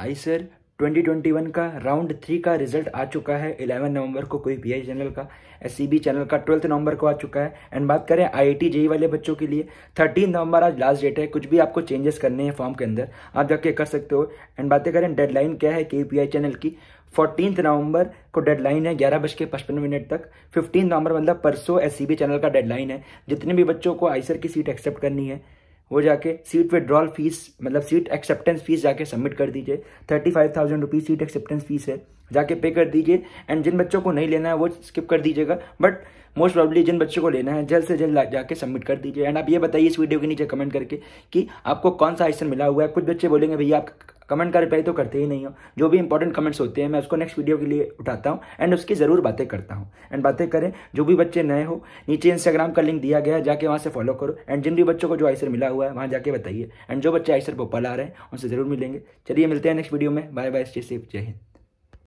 आई IISER 2021 का round three का result आ चुका है 11 नवंबर को कोई पी चैनल का एस चैनल का ट्वेल्थ नवंबर को आ चुका है एंड बात करें आई आई वाले बच्चों के लिए 13 नवंबर आज लास्ट डेट है कुछ भी आपको चेंजेस करने हैं फॉर्म के अंदर आप जाके कर सकते हो एंड बातें करें डेडलाइन क्या है के पी चैनल की फोर्टीन नवंबर को डेडलाइन है ग्यारह बज के पचपन मिनट तक फिफ्टीन नवंबर मतलब परसों एस चैनल का डेडलाइन है जितने भी बच्चों को आईसर की सीट एक्सेप्ट करनी है वो जाके सीट विड्रॉल फीस मतलब सीट एक्सेप्टेंस फीस जाके सबमिट कर दीजिए thirty five thousand rupees seat acceptance fee है जाके पे कर दीजिए एंड जिन बच्चों को नहीं लेना है वो स्किप कर दीजिएगा बट मोस्ट प्रॉब्ली जिन बच्चों को लेना है जल्द से जल्द जाके सबमिट कर दीजिए एंड आप ये बताइए इस वीडियो के नीचे कमेंट करके कि आपको कौन सा आइसन मिला हुआ है कुछ बच्चे बोलेंगे भैया आप कमेंट का रिप्लाई तो करते ही नहीं हो जो भी इंपॉर्टेंट कमेंट्स होते हैं मैं उसको नेक्स्ट वीडियो के लिए उठाता हूँ एंड उसकी ज़रूर बातें करता हूँ एंड बातें करें जो भी बच्चे नए हो नीचे इंस्टाग्राम का लिंक दिया गया है जाके वहाँ से फॉलो करो एंड जिन भी बच्चों को जो आइसर मिला हुआ है वहाँ जाके बताइए एंड जो बच्चे आइसर भोपाल आ रहे हैं उनसे ज़रूर मिलेंगे चलिए मिलते हैं नेक्स्ट वीडियो में bye bye stay safe Jai Hind